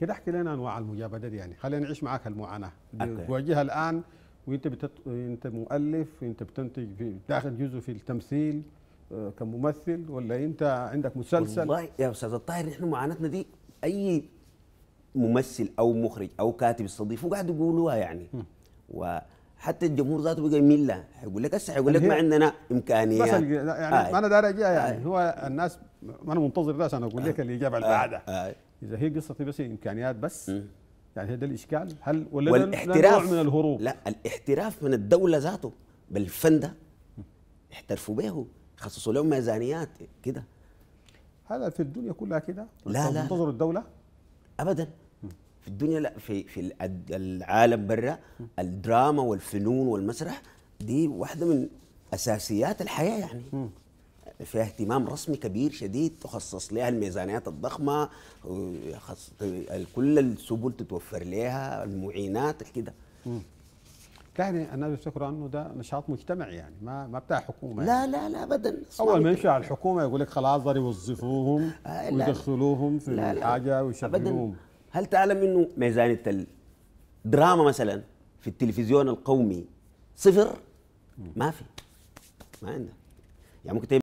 كده احكي لنا انواع المجابدات يعني خلينا نعيش معاك المعاناه بتواجهها الان وانت بتط... انت مؤلف وانت بتنتج في داخل جزء في التمثيل آه، كممثل ولا انت عندك مسلسل والله يا استاذ الطاهر احنا معاناتنا دي اي ممثل او مخرج او كاتب يستضيفه قاعد يقولوها يعني م. وحتى الجمهور ذاته بقى يميل لها حيقول لك هسه حيقول لك ما عندنا امكانيات بس يعني آه. ما انا داري اجيها يعني آه. هو الناس ما انا منتظر ده عشان اقول لك آه. الاجابه آه. اللي بعدها آه. اذا هي قصه بس امكانيات بس م. يعني هذا الاشكال هل ولا والاحتراف نوع من الهروب لا الاحتراف من الدوله ذاته بالفن ده احترفوا به خصصوا لهم ميزانيات كده هذا في الدنيا كلها كده لا لا منتظر الدوله ابدا في الدنيا لا في في العالم برا الدراما والفنون والمسرح دي واحده من اساسيات الحياه يعني م. فيها اهتمام رسمي كبير شديد تخصص لها الميزانيات الضخمه كل السبل تتوفر لها المعينات كده يعني انا بفتكر انه ده نشاط مجتمعي يعني ما ما بتاع حكومه لا يعني. لا لا ابدا اول ما يمشي على الحكومه يقول لك خلاص ضرب يوظفوهم آه ويدخلوهم في لا الحاجه ويشغلوهم هل تعلم انه ميزانيه الدراما مثلا في التلفزيون القومي صفر ما في ما عندنا يعني ممكن